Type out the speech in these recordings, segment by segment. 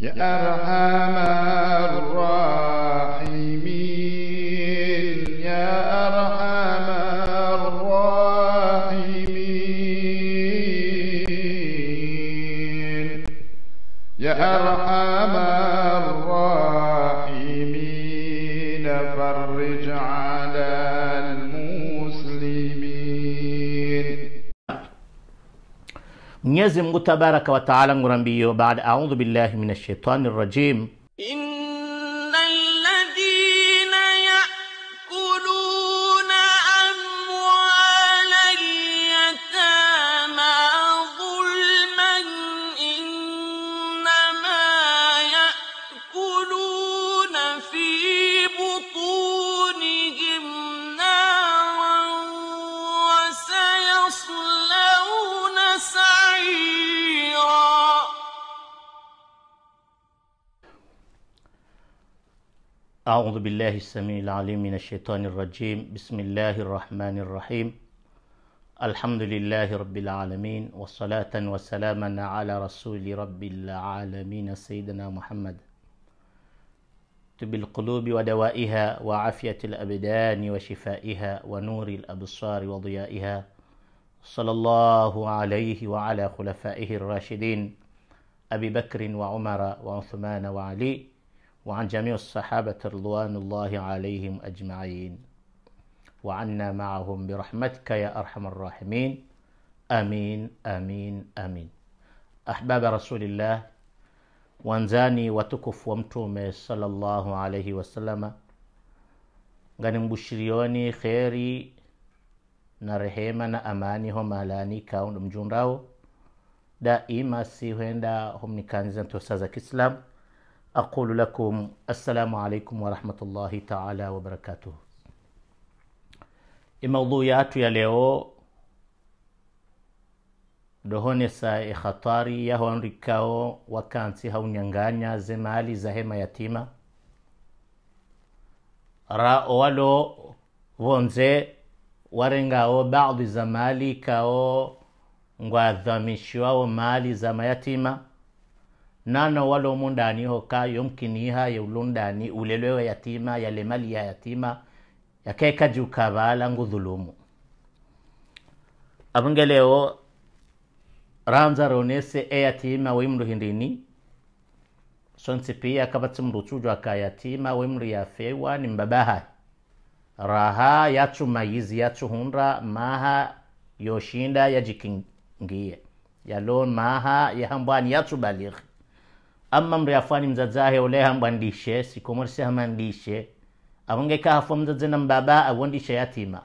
يا أرحم الراحمين لازم تبارك وتعالى نقرن بعد أعوذ بالله من الشيطان الرجيم أعوذ بالله السميع العليم من الشيطان الرجيم بسم الله الرحمن الرحيم الحمد لله رب العالمين والصلاة والسلام على رسول رب العالمين سيدنا محمد تب طيب القلوب ودوائها وعافية الأبدان وشفائها ونور الأبصار وضيائها صلى الله عليه وعلى خلفائه الراشدين أبي بكر وعمر وعثمان وعلي وعن جميع الصحابة رضوان الله عليهم أجمعين وعنا معهم برحمتك يا أرحم الراحمين آمين آمين آمين أحباب رسول الله wanzani watukufu wa mtume sallallahu alaihi wasallama ganimbushiryoni kheri na rehema na amani homalani kaundo mjundao daima sihwenda homnikanziza ntosa za kiislamu aqulu lakum assalamu alaikum warahmatullahi taala wabarakatuh. Imaudhui yatu ya leo dohonesa ikhatari yahonrikao wakansi haunyanganya zemali za hema yatima rao walo vonze warengao baadhi za mali kao ngwadhamishwao mali za mayatima nana wala omu ndani hoka yomkiniha yeulundani ulelwewe yatima mali ya yatima yakaekajuka bala ngudhulumu abungeleo ranza ronese e eyatima wemndu hindini sonsi pia kabatsi mndu uchujwa ka yatima wemndu yafewa ni mbabaha raha yachu mayizi yachu hunra maha yoshinda yajikingie yalon maha yahambwani yachu balighi amma mri afwani mzadza ahe oleha mbwandishe sikomorse hamandishe avongeka hafwa mzadze na mbaba awondishe yatima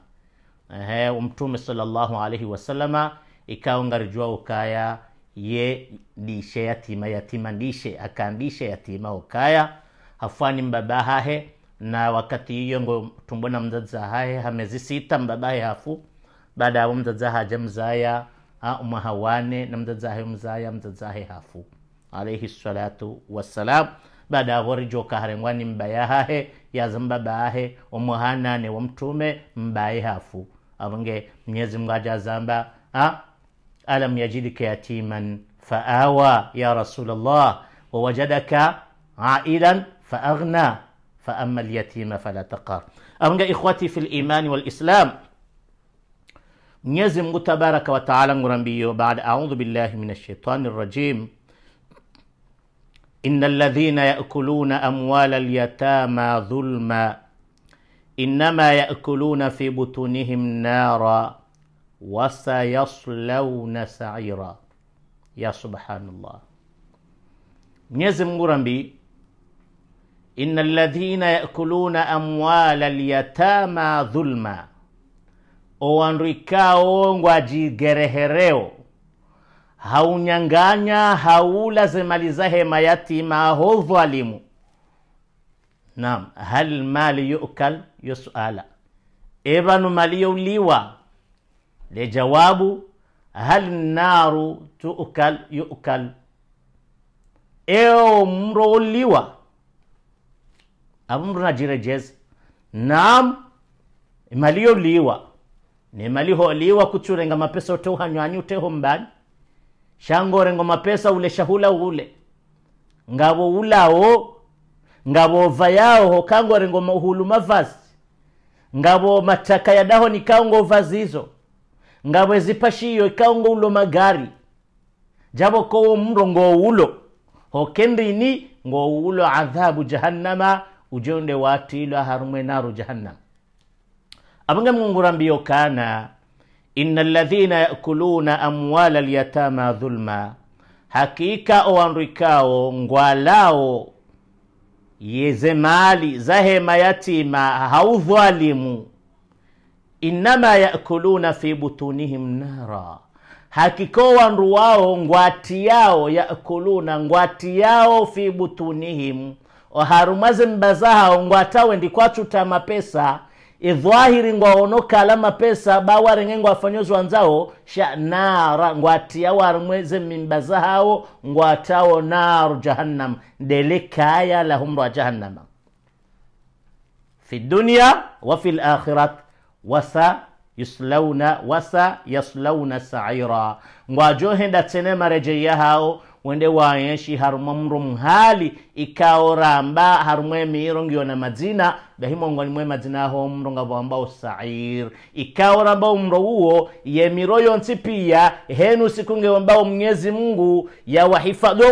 ehe umtume sallallahu alaihi wasallama ikawo ngarijwa ukaya ye dishe yatima yatima ndishe akandishe yatima ukaya hafani mbaba hahe na wakati iyo ngo tumbona mzadza hahe sita mbaba hafu baada yavo mzadza haja mzaya umwahawane na mzadzahe mzaya mzadzahe hafu عليه الصلاة والسلام بعد غوري جو كهرين وان مبايها هي يا زمبا هي ومهانا ومتومي ومتوم فو أبنجي ميزم غاجا زمبا آه، ألم يجدك يتيما فآوى يا رسول الله ووجدك عائلا فأغنى فأما اليتيم فلا تقهر أبنجي إخوتي في الإيمان والإسلام نيزم تبارك وتعالى بعد أعوذ بالله من الشيطان الرجيم ان الذين ياكلون اموال اليتامى ظلما انما ياكلون في بطونهم نارا وسيصلون سعيرا يا سبحان الله نيزم غرمبي ان الذين ياكلون اموال اليتامى ظلما وانريكا اونغواجي غرهريو haunyang'anya haulaze mali hema yatima ho dhalimu nam hal mali yukal yosuala evanu mali youliwa le jawabu hal naru tukal yukal eo mro uliwa apo mru najirejeza nam mali youliwa ni mali holiwa kuchurenga mapesa uteuhanywanyi uteho mbani shangore ngo mapesa ule shahula ule ngabo ulawo ngabo vayao yaho kangore ngoma mahulu mavazi ngabo mataka yadaho nikaongo vazizo ngabo ezipashiyo ikaongo ulo magari jabo kowo mro ngowulo ngo ulo adhabu jahannama ujonde watilo harumwe naru jahannama abange mngungura kana ina ladhina yakuluna amwala alyatama dhulma, hakika owanrwikao ngwalao yeze mali za hema yatima haudhwalimu innama yakuluna fi butunihim nara hakika wandu wao ngwati yao yakuluna ngwati yao fi butunihim oharumaze mbaza hao ngwatawe mapesa idhahiri ngwaonoka la mapesa bawarenge ngwafanyozi wanzao sha nara ngwatiya warimweze mimba zahawo ngwatawo naru jahannam ndele kaya lahum jahannama fi dunia wa fi lakhirat wasa yuslauna wasa yaslauna saira ngwajohenda tsene marejeya hao wende wayenshi haruma mndu mhali ikaoramba harumwe miiro ngiona madzina gahimongoni mwe madzina aho mndu ngavomba usair ikaoramba umro uwo ye miro yonsi pia henu sikunge wamba mnyezi mungu yawahifadhi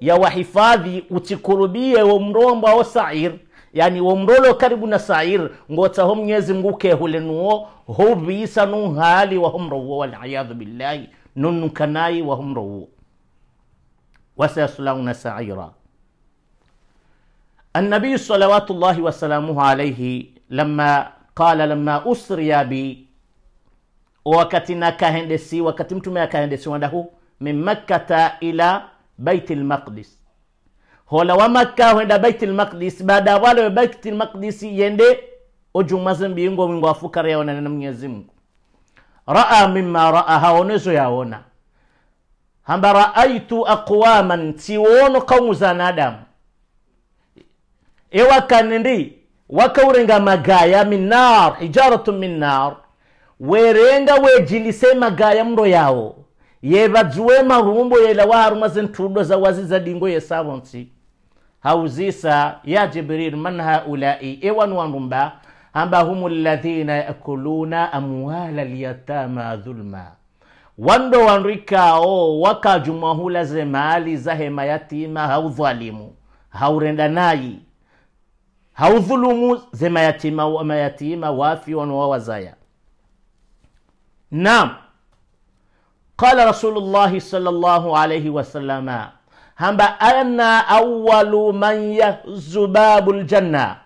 ya wahifadhi utikurubie womro ambao sair yani womrolo karibu na sair ngotaho mnyezi mungu kehulenuo hubisa nuhali wahomro uwo waliyadhu billahi nunukanai wahomro uwo وسيصلون سعيرا النبي صلوات الله وسلامه عليه لما قال لما أسري بي wakati nakahendesi wakati mtume akahendesi wendahu min makkata ila baiti lmaqdis hola wa makka hwenda baiti lmaqdis baada wale we baiti lmaqdisi yende ojumaze mbiyingo wingo afukaria onanena mwenyezi mungu raa mima raa haonezo yaona hamba raaitu aqwaman tiwono kaumu zanadamu ewakane ndi wakaurenga magaya minnar hijaratu ijaratu min nar werenga wejilise magaya mndo yawo yevajuwe marumbo yela waharuma ntudo za wazi za dingo yesavonsi hauzisa ya jibril man haulai ewanuwanumba hamba humu ladhina yakuluna amwala lyatama dhulma wando wanrikao wakajumwahulaze mali za hema yatima haudhalimu haurenda nayi haudhulumu ze mayatima, mayatima wafi wanowawazaya nam qala rasulullahi salllahu alaihi wasalama hamba ana awalu man yahzu babu ljanna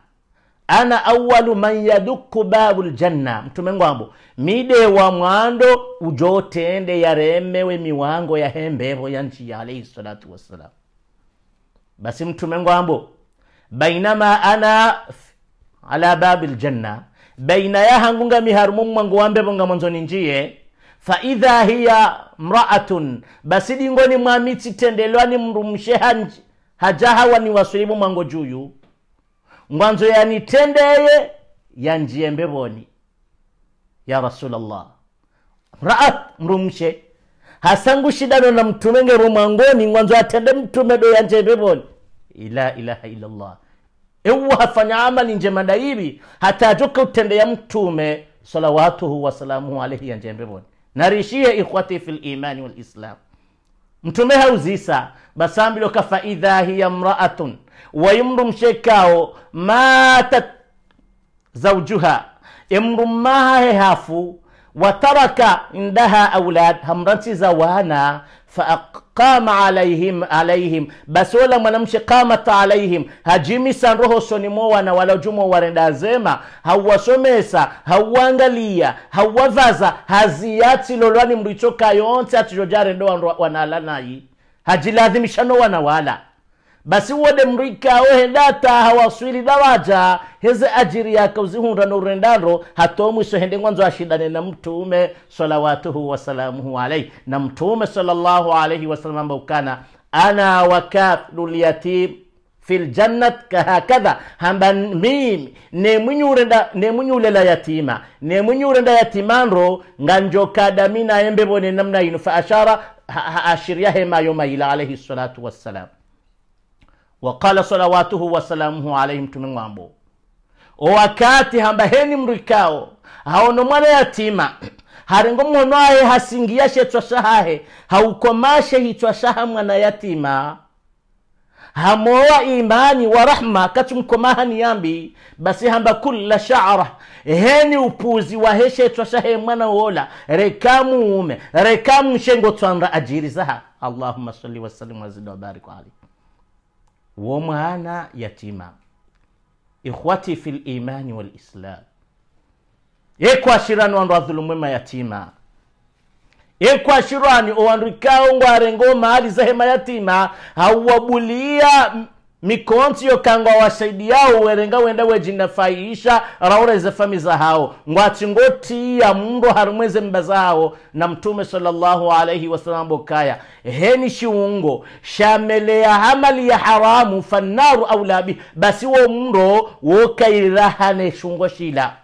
ana awalu man yaduku babu ljanna mtume ngwambo mide wa mwando ujotende yaremewe miwango ya hembevo ya nchi ya alaihi salatu wassalam basi mtume ngwambo bainama ana ala babi ljanna baina yahangunga miharumu mwangu wambevo nga mwanzoni njiye faidha hiya mraatun basi dingoni mwamitsi tendelwani mrumshe hajahawa ni wasulimu mwango juyu ngwanzo yanitendeye yanjiyembe boni ya rasulllah raat mrumshe hasangushidano na mtume ngero mwangoni ngwanzo atende mtume do yanjiyembe boni ila ilaha illallah ewu hafanya amali njema daibi hatajoka utendeya mtume salawatuhu wasalamuhu alaihi yanjiyembe boni narishie ikhwati fi limani walislam mtume hauzisa basambilo hiya mraatun waimru mshekao matat zawjuha imru maha hehafu wataraka indaha aulad hamransiza wana faaqama alaihim alaihim basi wala mwanamshe qamat alaihim hajimisan roho soni mo wana walajumo warenda zema hauwasomesa hauwangalia hauwavaza haziyati lolwani mrichoka yonse atijojare ndo wanalanayi hajiladhimishano wana wala basi wode mrika ikawe data hawaswili dawaja heze ajiri yakauzihunda nurendalo hatoa mwiso hende ngwanzo ashidane na mtume salawatuhu wasalamuhu alaihi na mtume salllahu alaihi wasallam ambao kana ana wakaflu lyatim fi ljannat kahakadha hamba mimi nemunyurenda nemunyulela yatima nemunyurenda yatimandro nganjokadamina yembebone namna yinu fa ashara ha, ha, ashiria hemayo maila alaihi salatu wassalam waqala salawatuhu wasalamuhu alaihi mtume ng'ambo wakati hamba heni mrikao haono mwana yatima haringo mono aye hasingiashe twasahahe haukomashe hitwasaha mwana yatima hamowa imani wa rahma ni yambi basi hamba kulla shaara heni upuzi waheshe twasahe mwana wola rekamu ume rekamu shengo twanra ajiri zaha allahumma salli wasallim wazidi wabarik alaihi womwana yatima ikhwati fi limani walislam yekwashirani wandu adhulumu mayatima ekwashirani owandu ikawo ngwarenga za zahe yatima hauwabulia mikonti yokangwa yao werenga wenda wejinafaiisha raura zefami zahawo ngwatingotiya mundo harumweze zemba zahawo na mtume sallallahu alaihi wasallam bokaya heni shiungo shameleya hamali ya haramu fannaru aulabi basi wo mndo wokairahane shungo shila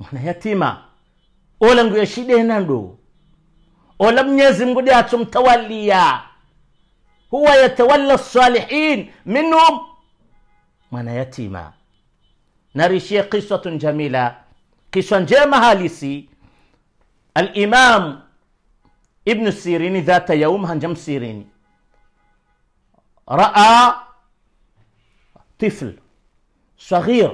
mwanayatima olanguya shide enando ولا منيزم قدياتهم توليا هو يتولى الصالحين منهم من يتيما نريشي قصة جميلة قصة جامعة لسي الإمام ابن السيرين ذات يوم هنجم السيرين رأى طفل صغير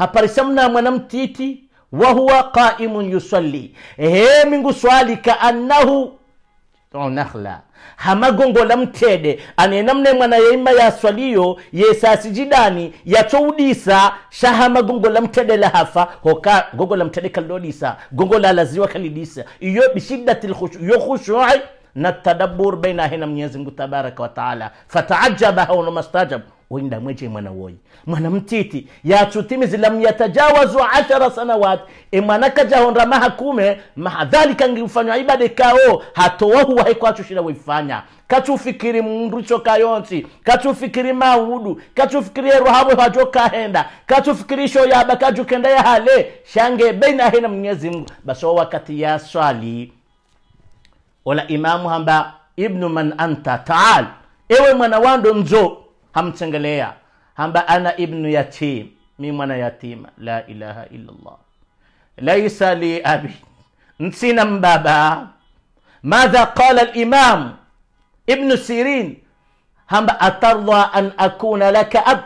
هبرسمنا منم تيتي huwa qaimun yusalli he mingu swali kaannahu onakhla la mtede anena mne mwana yeima yaswaliyo yesasi jidani yachoudisa la mtede hafa hoka la mtede gongo la laziwa kalidisa iyo bishiddati iyo khushui na tadabur baina hena mwenyezi mungu tabaraka wataala fataajaba haunomastajab woyi ndamweje mwana woi mwana mtiti yatsutimizi lam yatajawazu ashara sanawat emwana kajahondra maha kume maha dhalika ngifanywa ibade kao hatowahuwa hekwachushira weifanya kachufikiri mnducho kayonsi kachufikiri mahudu kachufikirie ruhabwe hajo kahenda kachufikirisho yaba kajukenda ya hale shange beina hena mwenyezi mungu baso wakati ya swali ola imamu hamba ibnu man anta taal ewe mwana wando nzo hamtengelea hamba ana ibnu yatim mi mwana yatima la ilaha illa llah laisa li abi nsina mbaba madha qala limam ibnu sirin hamba atarda an akuna laka ab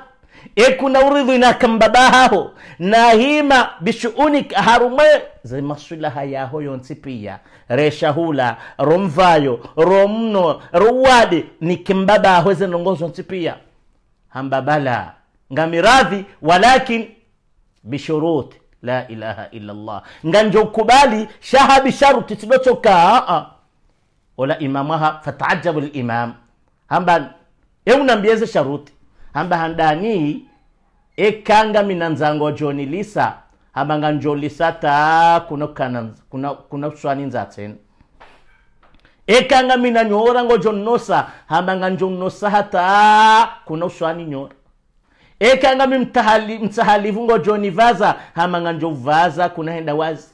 ekuna uridhi nakambabahaho nahima bishuunik harumwe zemasulaha yahoyo nsipiya reshahula romvayo romno rowade nikimbabaho zenongozo nsipiya hamba bala nga miradhi walakin bishurut la ilaha illa llah nga njokubali shaha bisharuti sidochokaa ola imamaha fataajabu limam hamba eunambieze sharuti hamba handani ekanga minanzango lisa hamba nga lisata kuna, kuna, kuna swani nzatsena ekanga mina nyora ngo jonnosa hamanga jonnosa hata kuna uswani nyora ekanga mi mtahali, mtahalivu ngo jonivaza hamanga vaza kuna henda wazi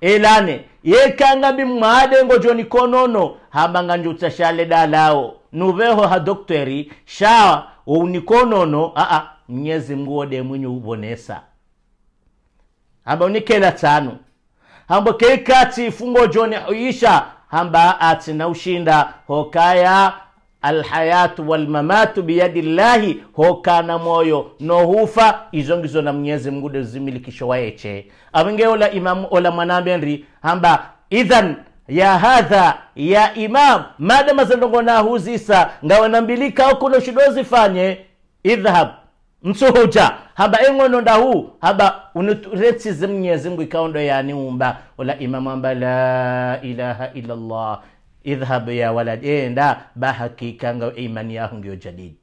elane yekanga mi mwade ngo joni jonikonono hamanga njotsashale dalao nuveho ha dokteri sha ounikonono aa mnyezi mngu wode mwenye ubonesa hamba unikela tano hamba keikati fungo joni uisha hamba ati na ushinda hokaya alhayatu walmamatu biyadi llahi hokana moyo nohufa izongizo na mnyezi mngu dezimilikisho waeche avinge ola imam ola mwanambenri hamba idhan ya hadha ya imam madama zandongo huzisa ngawanambilika okunoshido zifanye idhhab nsohoja haba eng'ononda hu haba unituretsi mwenyezi mungu ikaundo yaniumba ola imamu amba la ilaha illallah idhhabu ya walad enda bahakikanga imani yahu ngiyo jadidi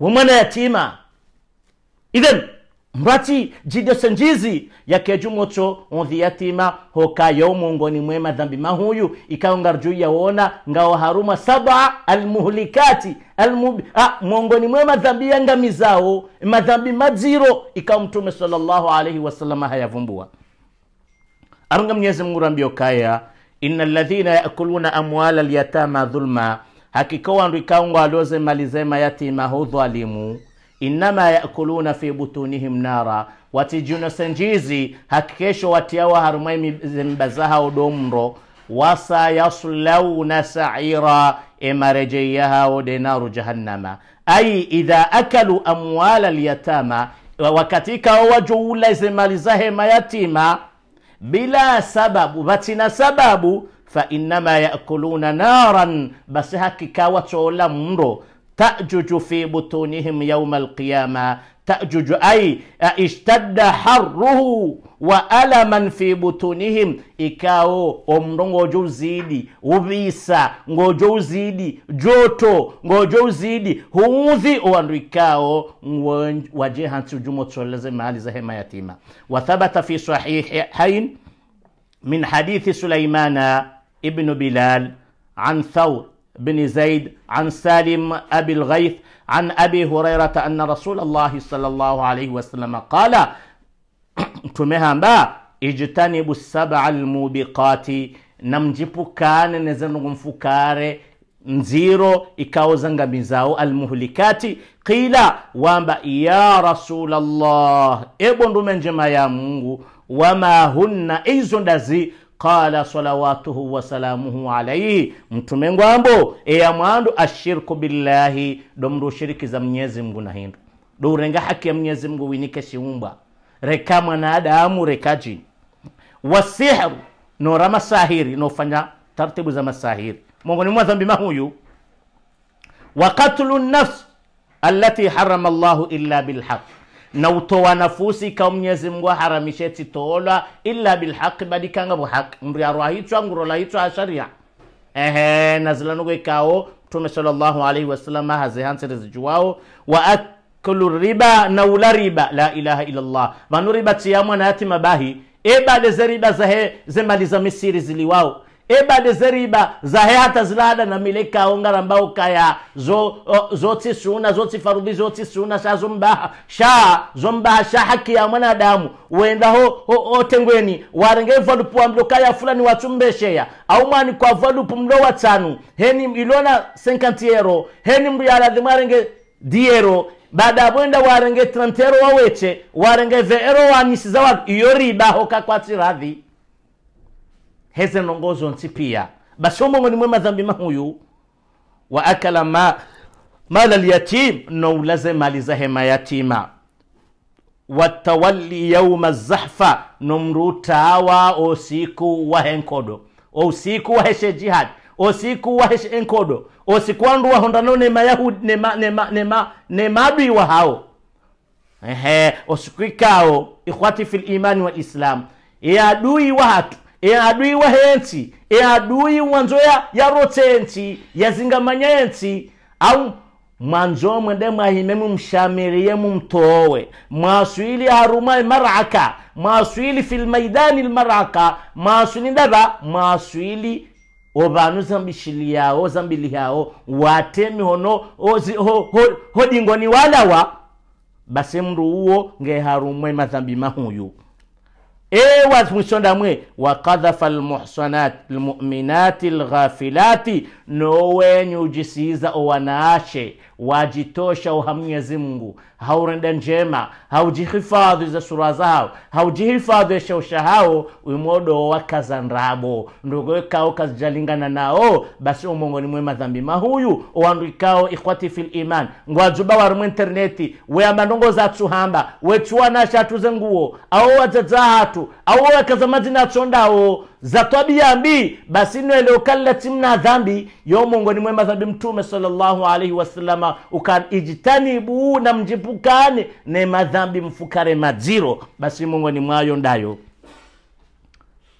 womwana yatima idhan mrati jidyose njizi yakeja umotso yatima hoka yo mungoni mwe madhambi mahuyu ikawo ngarju yawona ngawo haruma saba almuhlikati almub... ah, mungoni mwe madhambi yangamizawo madhambi maziro ikawo mtume sallallahu alaihi wasallama hayavumbua arunga mnyezi mungu rambio kaya ina ladhina yakuluna amwala lyatama dhulma hakika wandu ikawo ngwaloze mali zema yatima ho innama yakuluna fi butunihim nara watijunosa njizi hakikesho watiawa harumai zimba zahao domro wasayaslauna saira emarejeiyahao denaru jahannama ai idha akalu amwala lyatama wakatika wajoula zimali mayatima bila sababu batina sababu fainama yakuluna naran basi hakika watola mro تأجج في بطونهم يوم القيامة تأجج أي اشتد حره وألما في بطونهم ikao omro ngojo uzidi uvisa ngojo uzidi joto ngojo uzidi huudhi owandu ikao waje hansi ujumo tsoleze mahali za hema yatima wathabata fi sahihain min hadithi sulaimana ibnu bilal an thaur بن زيد عن سالم أبي الغيث عن أبي هريرة أن رسول الله صلى الله عليه وسلم قال tumehamba ijtanibu saba almubiqati namjipukane nezanogumfukare nziro ikawo zangamizawo almuhlikati qila wamba ya rasulallah ebo ndumenjema ya mungu wama hunna izo ndazi qala salawatuhu wasalamuhu alaihi mtume ngwambo eya mwandu ashirku billahi domndu za mnyezi mngu na hindu dourenga haki ya mnyezi mngu winike shiumbwa reka mwanadamu reka jini wasihru nora masahiri nofanya tartibu za masahiri miongoni mwa dhambi mahuyu wa katlu nafs allati harama llahu illa bilhaqi na utoa nafusi ka mwenyezi mungu aharamishe titoolwa illa bilhaqi badikanga buhaqi mndu yarwa hichwa asharia ehe nazilanugwekawo mtume sallallahu alaihi wasallam hazihansirizijuwawo wa aklu riba na ula riba la ilaha illallah vanu riba tiyamwa na yati mabahi ebade ze riba zahe zemali za misiri ziliwao ebade zeriba zahe hata zilada na mileka onga mbao kaya zo zoti suna zoti farudhi zoti suna sha zombaha sha zombaha sha haki ya mwanadamu wenda ho, otengweni warenge tengweni warenge valupu amlo kaya fulani watumbesheya au mwani kwa valupu mlo watanu heni ilona 50 euro heni mbuyala dhimarenge diero baada ya bwenda warenge 30 euro waweche warenge ve euro wanisiza wa iyo riba hoka kwa tiradhi heze nongozo nsi pia basi omongo ni mwema dhambi mahuyu wa akala ma mala lyatim noulaze mali za zahe mayatima watawali yauma zahfa nomrutawa osiku wa henkodo osiku waheshe jihad osiku heshe enkodo wandu wahondano nema yahudi nema nema nema wa hao ehe osiku ikao ikhwati fil limani wal islam yadui wahatu e adui wa hensi e adui mwanzo ya yarotsensi yazingamanyensi au mwanzo mwende mwahime mumshamirie mumtowe mwaswili haruma e maraka mwaswili filmaidani lmaraka mwaswili ndaba mwaswili ovanu zambishili yao zambili yao watemi hono hodingoni ho, ho, hodingoni walawa basi mndu uwo ngeharumwe madhambi mahuyu ايوا فوسيون داموي إيه؟ وقذف المحصنات المؤمنات الغافلات نو وين يجسيز wajitosha uhamnyezi Mwenyezi Mungu, haurenda njema, haujihifadhi za sura zao, haujihifadhi shausha hao uimodo wakaza ndabo ndogowekao kazijalingana nao basi umongoni mwe madhambi mahuyu owandwikao ikwati fil iman ngwajuba wari mu interneti weamba ndongoza tsuhamba wechuwana shatu zenguwo awo wadzadza hatu au wakaza madzi natsondawo za basi ino eleokalati mna dhambi yo mongoni mwe madhambi mtume sallallahu alaihi wasallama ukan ijtanibu na mjipukane ne madhambi mfukare majiro basi mongoni mwayo ndayo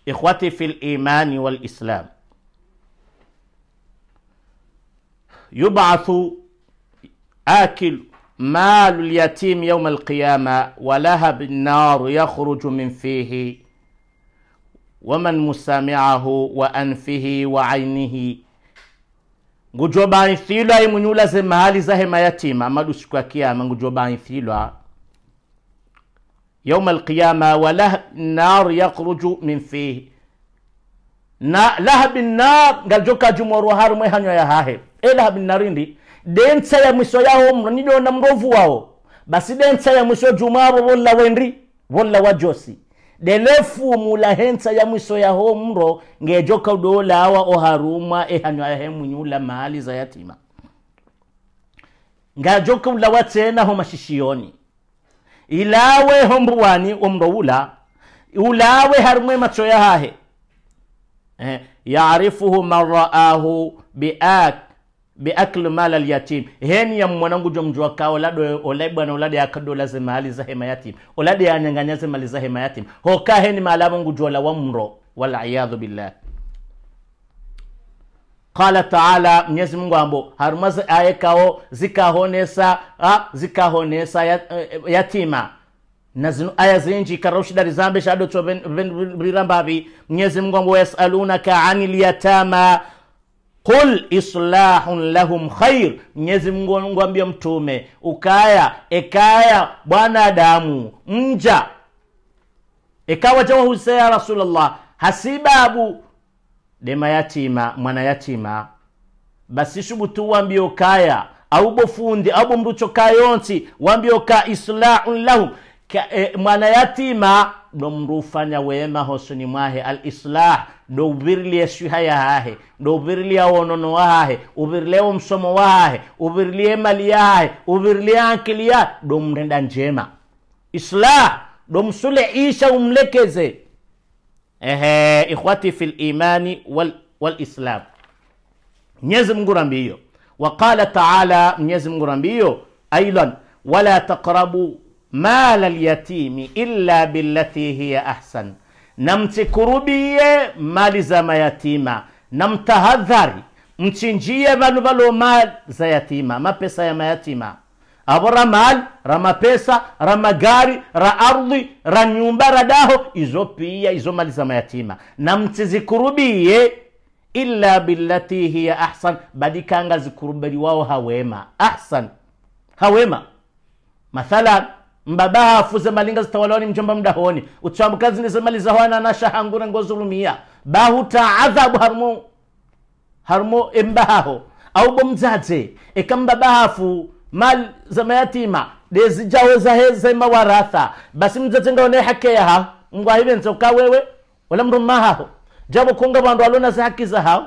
ikhwati fi limani walislam yubathu akil malu lyatimi yauma alqiyama wa laha binnaru yakhruju min fihi waman musamiahu wa anfihi wa ainihi ngujwa baithilwa mahali zahe mayatima amadu siku ya kiyama ngujwa yauma alqiyama walah yakhruju min fihi na lahabi nar ngaljokajumorwa hari hanywa ya hahe e lahabi narindi ya mwiso yaho mro nidona mrovu wao basi dentsa ya mwiso jumaro wolla wendri wolla wajosi delefumu la hensa ya mwiso ya homro ngejoka udolawa lawa oharuma ehanywa yahe munyula mahali za yatima ngajoka ulawa tsena ho mashishioni ilawe hombuwani omro ula ulawe harumwe macho yahahe eh, yarifuhu man raahu biak bi akli mala alyatim heni ya mwanangu jo mjua kao lado olai bwana olade akadola mali za hema yatim olade yanyanganyaze mali za hema yatim hoka heni mala mungu jo la wamro wal billah qala taala mnyezi mungu ambo harumaze aye zikahonesa a zikahonesa eh, yatima na zinu aya zinji karoshidari zambe shado to ben mnyezi mungu ambo yasalunaka anil yatama kul islahun lahum khair, Mwenyezi Mungu ambia mtume, ukaya ekaya bwanadamu mja ekawa jawahusa ya Rasulullah hasibabu dema yatima mwana yatima basi shubutu wambio kaya aubo fundi aubo mrucho kayonsi wambio ka islahun lahum e, mwana yatima mrufanya wema hosoni mwahe alislah ndo do ubirilie swihaya hahe do ubirilie wonono wahahe ubirilie omsomo wahahe ubirilie mali yahahe ubirilie ankili ndo mrenda njema islah ndo msule isha umlekeze ehe ikhwati fi limani wal, wal islam mwenyezi mungu waqala taala mnyezi mungu rambiyo hiyo wala taqrabu mala lyatimi illa billati hiya ahsan, na mtikurubie mali za mayatima na mtahadhari mchinjie vanu valo mali za yatima mapesa ya mayatima avo ra mali ra mapesa ra magari ra ardhi ra nyumba ra daho izo pia izo mali za mayatima na mtizikurubie illa billati hiya ahsan badikanga zikurubeli wao hawema ahsan hawema mathalan mbabahafu zemalinga zitawalawani mjomba mdahoni utswambuka zini zemali zahwana nashahangura ngozulumiya bahuta adhabu harumo harumo embahaho aubo mdzadze ekambabahafu mali zamayatima dezijawoza hezema waratha basi mdzadze ngaone hake yaha ngwahivenze wewe wala mndu mmahaho jabo kunga vandu alona za haki zahawo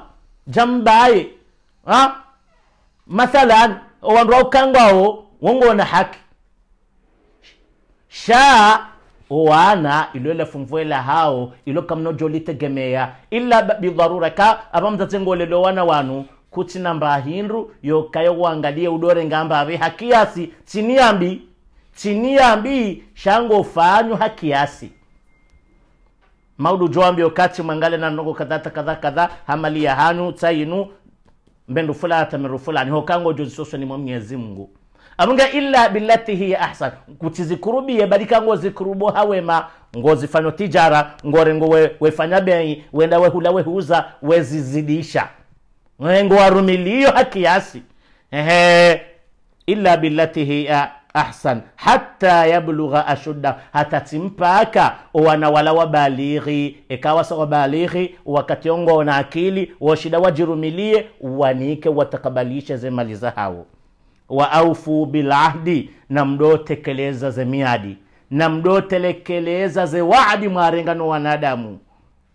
jambaye mathalan wandu aukangwawo wongona haki sha owaana ilo lafunvuela hao ilo kamno jolitegemea ila bidharura ka wana wanu kuti namba hindu yokaye kuangalia udore ngamba hakiasi tiniambi tiniyambi shangofanyu hakiasi maudu joambi okati mwangale nanoko kadha kadha kadha hamalia hanu tsainu mbendufula atamirufulani hokango jozisoswe ni mwa mwenyezi mungu abunga illa billati hiya ahsan kuti zikurubiye badika ngo zikuruboha wema ngo zifano tijara ngore ngo we, wefanya bei wenda wehula wehuza wezizidisha ngo warumiliyo hakiasi ehe illa billati hiya ahsan hata yablugha ashudda hatati mpaka wana wala wabalighi ikawa sa wabalighi wakati ongo na akili washida wajirumilie wanike watakabalishe zemali za hao wa aufu bilahdi na mdotekeleza ze miadi na mdotelekeleza ze waadi mwarengano wanadamu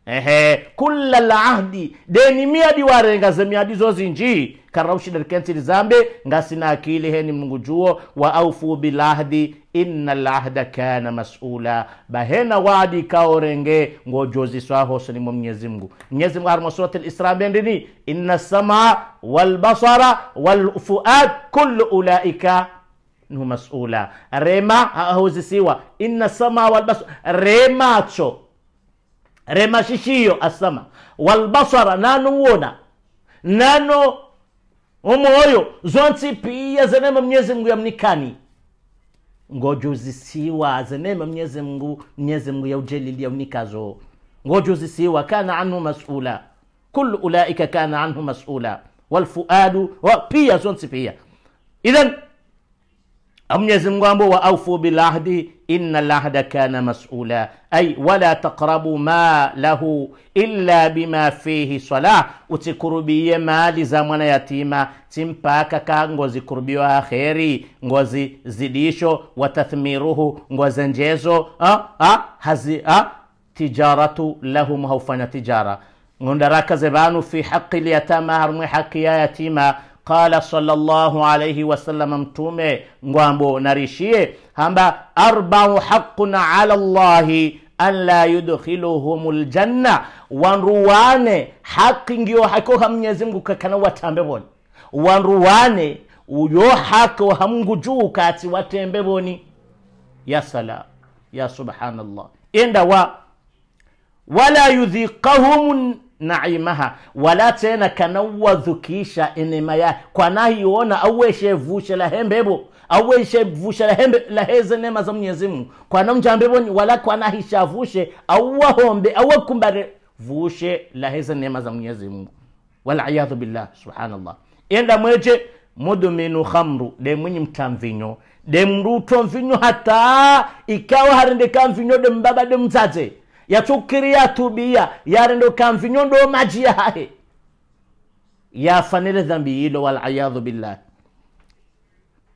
ehe kulla lahdi deni miadi ware ze miadi zozinji karaushidar kensiri zambe ngasina akili heni mungu juo wa aufu bilahdi inna lahda kana masula bahena wadi kaorenge ngojozi swaho sonimo mnyezi mngu mnyezi mngu surat lisra bendini inna samaa walbasara walfuad kullu ulaika nu masula rema hauzisiwa inna samaa walbasara remacho remashishiyo asama walbasara nanuwona nano omwoyo zonsi piya zenema mnyezi mngu yamnikani ngojuzisiwa zenema mnyezi mngu mnyezi mngu mnikazo unikazo ngojuzisiwa kana anhu masula kulu ulaika kana anhu masula walfuadu wa piya zonsi piya idhan Mwenyezi Mungu ambao wa aufu bil ahdi inna al ahda kana mas'ula, ay wala taqrabu ma lahu illa bima fihi salah, utikurubiye mali za mwana yatima timpaka ka kurubiwa kheri ngozi zidisho watathmiruhu ngozi njezo ha? Ha? Hazi, ha? tijaratu lahum haufanya tijara ngondaraka zebanu fi haqi lyatama harmwe haqi ya yatima qala sallallahu alayhi wasallam, mtume ngwambo narishie hamba arbau haqqun ala llahi an la yudkhiluhum ljanna wanruwane haki ngiyo haki ha mnyezi mungu kakana watambe boni wanruwane uyo haki ha juu kati watembe voni ya salam ya subhanallah inda wa wala yudhiqahum naimaha wala tena kanawadzukisha enema yayo kwanahiona aweshevushe lahembebo aweshevusha lahembe laheze nema za mwenyezi mungu kwanamjambeboni wala kwanahishavushe auwahombe auwekumbare vushe laheze nema za mwenyezi mungu waliyadhu billah subhanallah enda mweje muduminu khamru demwinyi mtamvinyo demruto mvinyo hata ikawa harindika mvinyo dembaba demzaze yachukiri yatubia yarendo kamvinyo ndo maji yahe yafanire dhambi ilo waliyadhu billah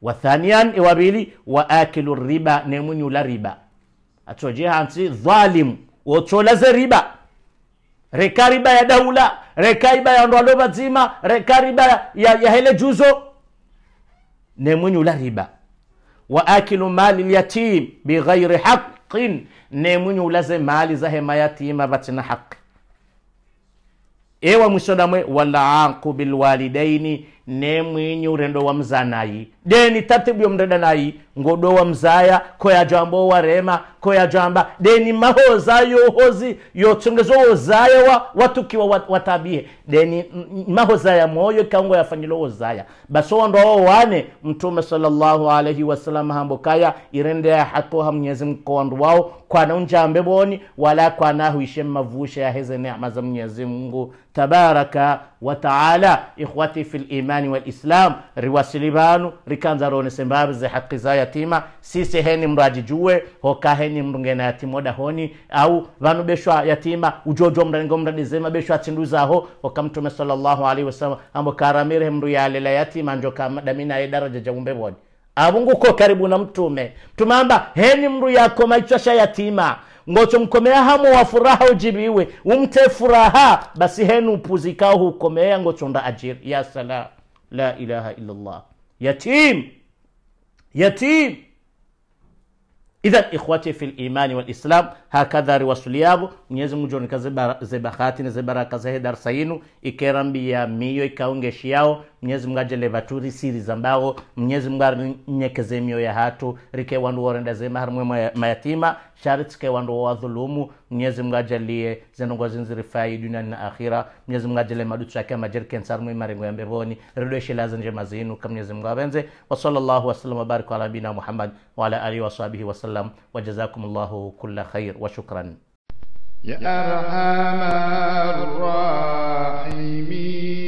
wathaniyan iwabili waakilu riba nemunyula riba atoje hansi dhalimu wocholaze riba reka riba ya daula reka riba ya ndwalo bazima reka riba ya, ya hele juzo nemunyula riba waakilu mali lyatim bighairi haqi haqqin, ne mwenye ulaze mali za hema yatima batina haqi ewa mwisho damwe walaaqu bilwalidaini ne mwinyi urendo wa mzanayi deni tatibu yo nayi ngodo wa mzaya koya jambo warema koya jamba deni mahoza yohozi yotsongezo wozaya wa watukiwa wat, watabihe deni mahoza ya moyo kango yafanyilo ozaya baso ndo wane mtume sallallahu alaihi wasallam hambo kaya irende ya hako ha mnyezi mkondo wao kwana unjambe boni wala na huishe mavusha ya heze neema za mnyezi mungu tabaraka wataala ikhwati fi limani walislam rikanza rikanzarone mbavi ze haki za yatima sise heni mrajijuwe hoka heni mrungena yatimo honi au vanu beshwa yatima ujojo mrango mradizema beshwa tsinduzaho hoka mtume salllahu alaihi wasallam ambo karamire mru yalela yatima njoka damina daminaye daraja jaumbevoni avunguko karibu na mtume mtume heni mru yako ichwasha yatima ngocho mkomea hamo wa furaha ujibiwe umte furaha basi henu puzikao hukomea ngochonda ajir ya sala la ilaha illallah yatim yatim idhan ikhwati fi limani walislam hakadha riwasuli yago mwenyezi mungu jonikaze zebahati ne zebaraka zehe darsa yinu ikerambia miyo ikaongeshi yao mwenyezi mungu ajeleva turi siri zambago mwenyezi mungu arinyekeze mioyo ya hatu rike wandu worendazema mwe mayatima shari tike wandu wadhulumu mwenyezi mungu ajalie zenongozi nzirifai duniani na akhira mwenyezi mungu ajele madutu yake mwe marengo ya mbevoni ridweshilaze njema zinu ka mwenyezi mungu avenze wasallallahu wasallam wabarika ala nabina muhammad waala alihi wasahbihi wasallam wajazakum llahu kulla khair wa shukran يا أرحم الراحمين